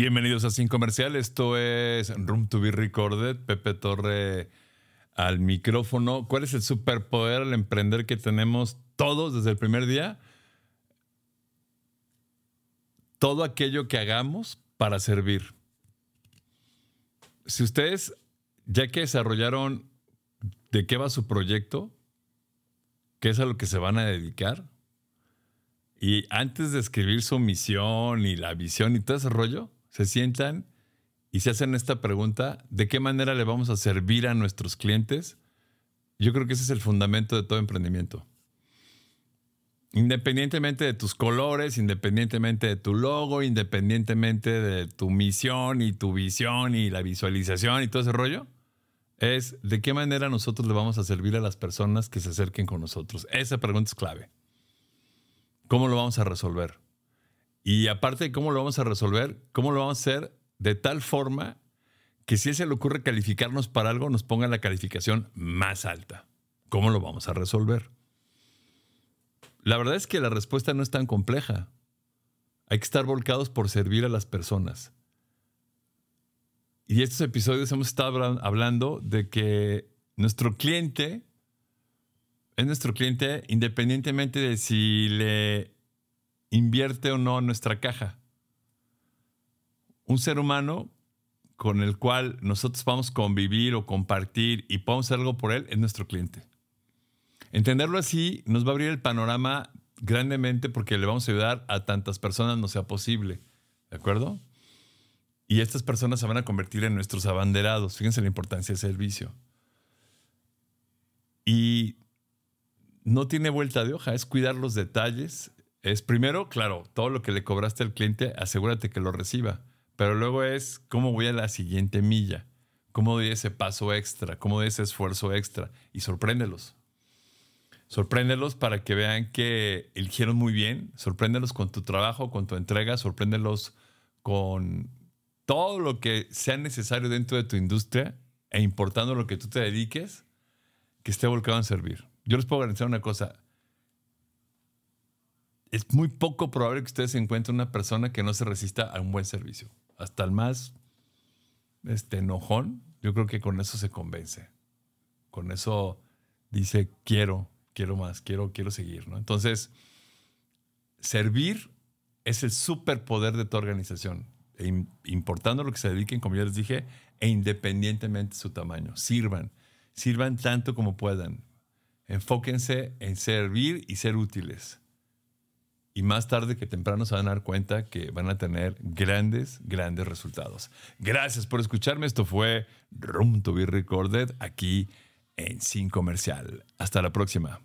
Bienvenidos a Sin Comercial, esto es Room to be Recorded, Pepe Torre al micrófono. ¿Cuál es el superpoder al emprender que tenemos todos desde el primer día? Todo aquello que hagamos para servir. Si ustedes, ya que desarrollaron de qué va su proyecto, qué es a lo que se van a dedicar, y antes de escribir su misión y la visión y todo ese rollo, se sientan y se hacen esta pregunta, ¿de qué manera le vamos a servir a nuestros clientes? Yo creo que ese es el fundamento de todo emprendimiento. Independientemente de tus colores, independientemente de tu logo, independientemente de tu misión y tu visión y la visualización y todo ese rollo, es de qué manera nosotros le vamos a servir a las personas que se acerquen con nosotros. Esa pregunta es clave. ¿Cómo lo vamos a resolver? Y aparte, ¿cómo lo vamos a resolver? ¿Cómo lo vamos a hacer de tal forma que si se le ocurre calificarnos para algo, nos ponga la calificación más alta? ¿Cómo lo vamos a resolver? La verdad es que la respuesta no es tan compleja. Hay que estar volcados por servir a las personas. Y estos episodios hemos estado hablando de que nuestro cliente es nuestro cliente independientemente de si le invierte o no nuestra caja. Un ser humano con el cual nosotros vamos convivir o compartir y podemos hacer algo por él es nuestro cliente. Entenderlo así nos va a abrir el panorama grandemente porque le vamos a ayudar a tantas personas no sea posible. ¿De acuerdo? Y estas personas se van a convertir en nuestros abanderados. Fíjense la importancia del servicio. Y no tiene vuelta de hoja, es cuidar los detalles, es primero, claro, todo lo que le cobraste al cliente, asegúrate que lo reciba. Pero luego es cómo voy a la siguiente milla, cómo doy ese paso extra, cómo doy ese esfuerzo extra y sorpréndelos. Sorpréndelos para que vean que eligieron muy bien, sorpréndelos con tu trabajo, con tu entrega, sorpréndelos con todo lo que sea necesario dentro de tu industria e importando lo que tú te dediques, que esté volcado a servir. Yo les puedo garantizar una cosa, es muy poco probable que ustedes encuentre una persona que no se resista a un buen servicio. Hasta el más este, enojón, yo creo que con eso se convence. Con eso dice, quiero, quiero más, quiero, quiero seguir. Entonces, servir es el superpoder de tu organización. E importando lo que se dediquen, como ya les dije, e independientemente de su tamaño. Sirvan, sirvan tanto como puedan. Enfóquense en servir y ser útiles y más tarde que temprano se van a dar cuenta que van a tener grandes, grandes resultados. Gracias por escucharme. Esto fue Room to be Recorded aquí en Sin Comercial. Hasta la próxima.